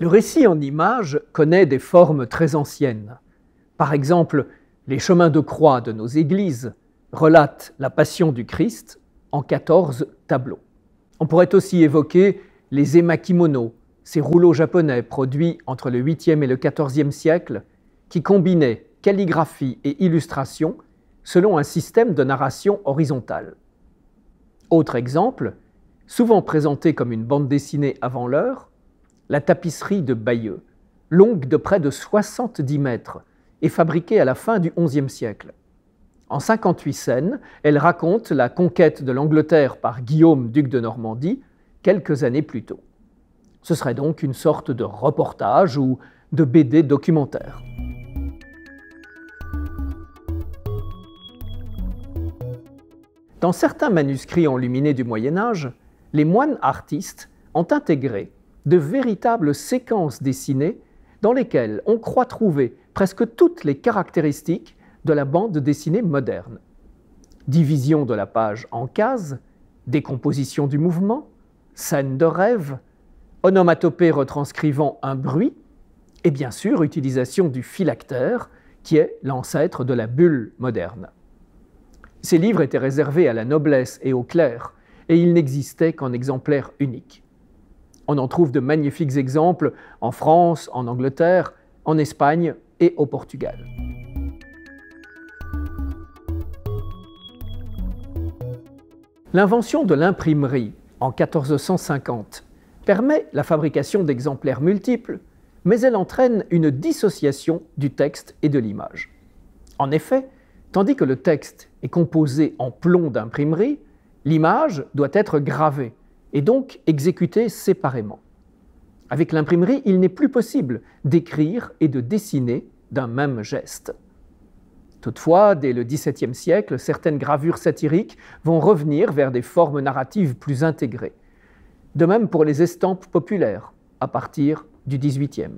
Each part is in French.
Le récit en images connaît des formes très anciennes. Par exemple, les chemins de croix de nos églises relatent la passion du Christ en 14 tableaux. On pourrait aussi évoquer les émakimonos, ces rouleaux japonais produits entre le 8e et le 14e siècle, qui combinaient calligraphie et illustration selon un système de narration horizontale. Autre exemple, souvent présenté comme une bande dessinée avant l'heure, la tapisserie de Bayeux, longue de près de 70 mètres et fabriquée à la fin du 11e siècle. En 58 scènes, elle raconte la conquête de l'Angleterre par Guillaume, duc de Normandie, quelques années plus tôt. Ce serait donc une sorte de reportage ou de BD documentaire. Dans certains manuscrits enluminés du Moyen Âge, les moines artistes ont intégré de véritables séquences dessinées dans lesquelles on croit trouver presque toutes les caractéristiques de la bande dessinée moderne. Division de la page en cases, décomposition du mouvement, scène de rêve, onomatopée retranscrivant un bruit, et bien sûr utilisation du phylactère, qui est l'ancêtre de la bulle moderne. Ces livres étaient réservés à la noblesse et aux clercs, et ils n'existaient qu'en exemplaires uniques. On en trouve de magnifiques exemples en France, en Angleterre, en Espagne et au Portugal. L'invention de l'imprimerie en 1450 permet la fabrication d'exemplaires multiples, mais elle entraîne une dissociation du texte et de l'image. En effet, tandis que le texte est composé en plomb d'imprimerie, l'image doit être gravée et donc exécutée séparément. Avec l'imprimerie, il n'est plus possible d'écrire et de dessiner d'un même geste. Toutefois, dès le XVIIe siècle, certaines gravures satiriques vont revenir vers des formes narratives plus intégrées. De même pour les estampes populaires à partir du XVIIIe.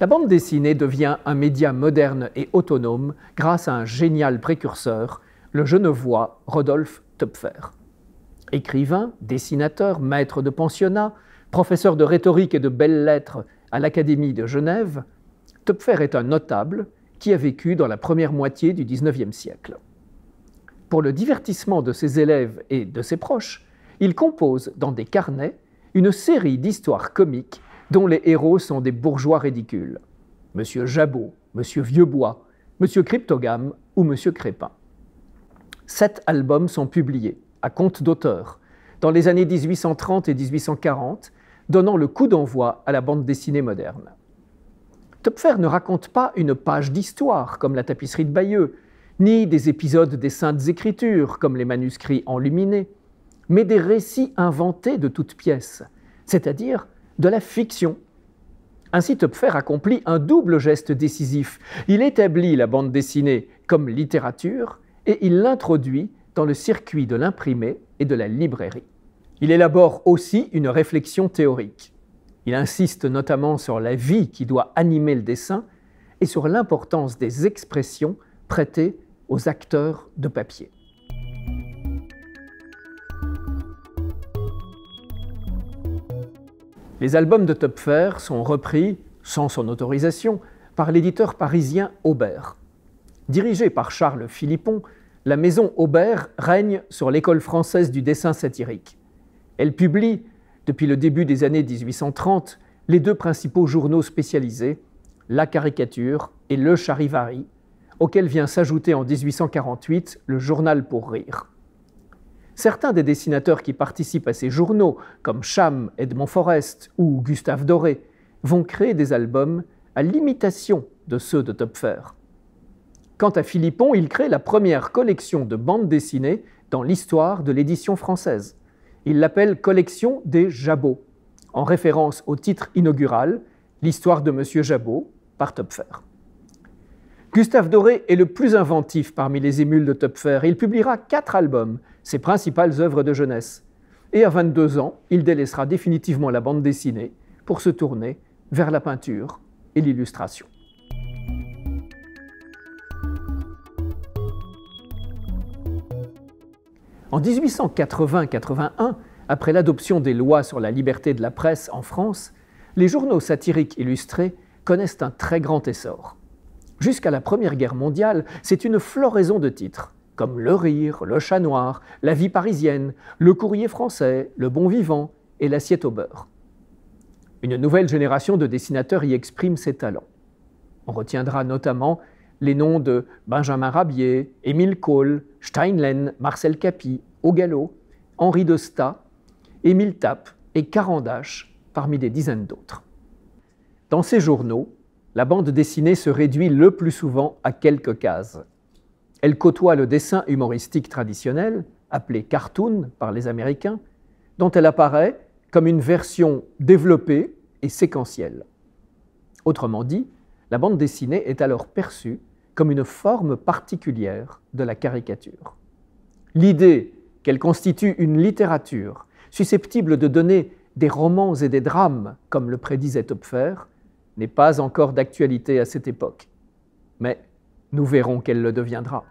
La bande dessinée devient un média moderne et autonome grâce à un génial précurseur, le genevois Rodolphe Töpfer. Écrivain, dessinateur, maître de pensionnat, professeur de rhétorique et de belles-lettres à l'Académie de Genève, Töpfer est un notable qui a vécu dans la première moitié du XIXe siècle pour le divertissement de ses élèves et de ses proches, il compose dans des carnets une série d'histoires comiques dont les héros sont des bourgeois ridicules. Monsieur Jabot, Monsieur Vieuxbois, M. Cryptogame ou Monsieur Crépin. Sept albums sont publiés, à compte d'auteur, dans les années 1830 et 1840, donnant le coup d'envoi à la bande dessinée moderne. Topfer ne raconte pas une page d'histoire comme la tapisserie de Bayeux, ni des épisodes des saintes écritures comme les manuscrits enluminés, mais des récits inventés de toutes pièces, c'est-à-dire de la fiction. Ainsi Topfer accomplit un double geste décisif. Il établit la bande dessinée comme littérature et il l'introduit dans le circuit de l'imprimé et de la librairie. Il élabore aussi une réflexion théorique. Il insiste notamment sur la vie qui doit animer le dessin et sur l'importance des expressions prêtées aux acteurs de papier. Les albums de Topfer sont repris, sans son autorisation, par l'éditeur parisien Aubert. Dirigée par Charles Philippon, la maison Aubert règne sur l'école française du dessin satirique. Elle publie, depuis le début des années 1830, les deux principaux journaux spécialisés, La Caricature et Le Charivari, auquel vient s'ajouter en 1848 le Journal pour rire. Certains des dessinateurs qui participent à ces journaux, comme Cham, Edmond Forest ou Gustave Doré, vont créer des albums à l'imitation de ceux de Topfer. Quant à Philippon, il crée la première collection de bandes dessinées dans l'histoire de l'édition française. Il l'appelle Collection des Jabots, en référence au titre inaugural L'histoire de Monsieur Jabot par Topfer. Gustave Doré est le plus inventif parmi les émules de Topfer. Il publiera quatre albums, ses principales œuvres de jeunesse. Et à 22 ans, il délaissera définitivement la bande dessinée pour se tourner vers la peinture et l'illustration. En 1880-81, après l'adoption des lois sur la liberté de la presse en France, les journaux satiriques illustrés connaissent un très grand essor jusqu'à la Première Guerre mondiale, c'est une floraison de titres, comme Le Rire, Le Chat Noir, La Vie parisienne, Le Courrier français, Le Bon Vivant et L'Assiette au beurre. Une nouvelle génération de dessinateurs y exprime ses talents. On retiendra notamment les noms de Benjamin Rabier, Émile Kohl, Steinlen, Marcel Capi, Ogalo, Henri de Sta, Émile Tapp et Carandache, parmi des dizaines d'autres. Dans ces journaux, la bande dessinée se réduit le plus souvent à quelques cases. Elle côtoie le dessin humoristique traditionnel, appelé cartoon par les Américains, dont elle apparaît comme une version développée et séquentielle. Autrement dit, la bande dessinée est alors perçue comme une forme particulière de la caricature. L'idée qu'elle constitue une littérature susceptible de donner des romans et des drames, comme le prédisait Topfer, n'est pas encore d'actualité à cette époque, mais nous verrons qu'elle le deviendra.